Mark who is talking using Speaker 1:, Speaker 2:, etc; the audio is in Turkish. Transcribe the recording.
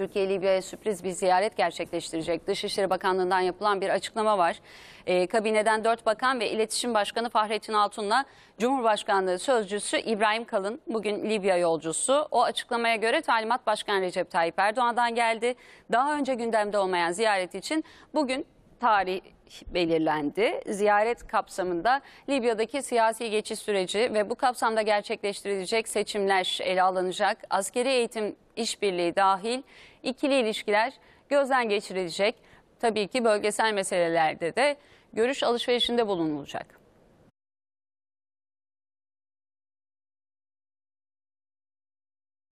Speaker 1: Türkiye Libya'ya sürpriz bir ziyaret gerçekleştirecek. Dışişleri Bakanlığı'ndan yapılan bir açıklama var. E, kabineden dört bakan ve iletişim başkanı Fahrettin Altun'la Cumhurbaşkanlığı sözcüsü İbrahim Kalın bugün Libya yolcusu. O açıklamaya göre talimat Başkan Recep Tayyip Erdoğan'dan geldi. Daha önce gündemde olmayan ziyaret için bugün tarih belirlendi. Ziyaret kapsamında Libya'daki siyasi geçiş süreci ve bu kapsamda gerçekleştirilecek seçimler ele alınacak. Askeri eğitim işbirliği dahil ikili ilişkiler gözden geçirilecek. Tabii ki bölgesel meselelerde de görüş alışverişinde bulunulacak.